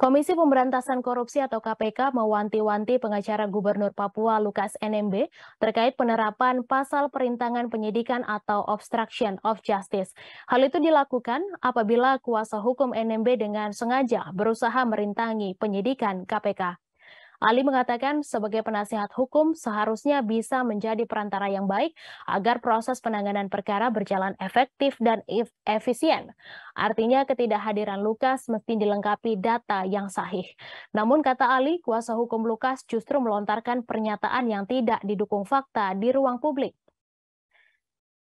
Komisi Pemberantasan Korupsi atau KPK mewanti-wanti pengacara Gubernur Papua Lukas NMB terkait penerapan pasal perintangan penyidikan atau obstruction of justice. Hal itu dilakukan apabila kuasa hukum NMB dengan sengaja berusaha merintangi penyidikan KPK. Ali mengatakan sebagai penasihat hukum seharusnya bisa menjadi perantara yang baik agar proses penanganan perkara berjalan efektif dan efisien. Artinya ketidakhadiran Lukas mesti dilengkapi data yang sahih. Namun kata Ali, kuasa hukum Lukas justru melontarkan pernyataan yang tidak didukung fakta di ruang publik.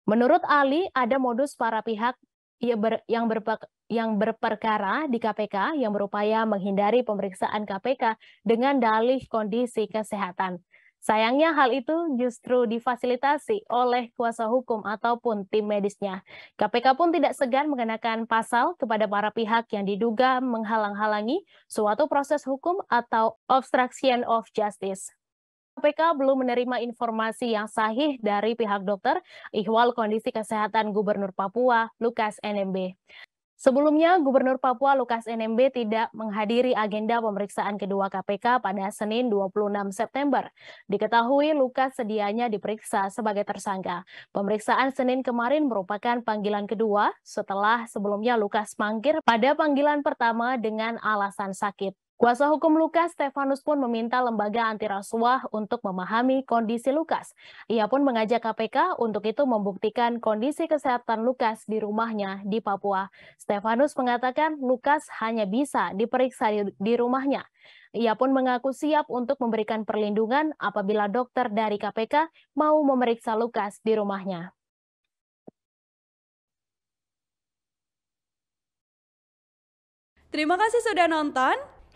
Menurut Ali, ada modus para pihak ya yang, ber, yang berperkara di KPK yang berupaya menghindari pemeriksaan KPK dengan dalih kondisi kesehatan. Sayangnya hal itu justru difasilitasi oleh kuasa hukum ataupun tim medisnya. KPK pun tidak segan mengenakan pasal kepada para pihak yang diduga menghalang-halangi suatu proses hukum atau obstruction of justice. KPK belum menerima informasi yang sahih dari pihak dokter ihwal kondisi kesehatan Gubernur Papua, Lukas NMB. Sebelumnya, Gubernur Papua Lukas NMB tidak menghadiri agenda pemeriksaan kedua KPK pada Senin 26 September. Diketahui Lukas sedianya diperiksa sebagai tersangka. Pemeriksaan Senin kemarin merupakan panggilan kedua setelah sebelumnya Lukas mangkir pada panggilan pertama dengan alasan sakit. Kuasa hukum Lukas, Stefanus pun meminta lembaga anti rasuah untuk memahami kondisi Lukas. Ia pun mengajak KPK untuk itu membuktikan kondisi kesehatan Lukas di rumahnya di Papua. Stefanus mengatakan Lukas hanya bisa diperiksa di, di rumahnya. Ia pun mengaku siap untuk memberikan perlindungan apabila dokter dari KPK mau memeriksa Lukas di rumahnya. Terima kasih sudah nonton.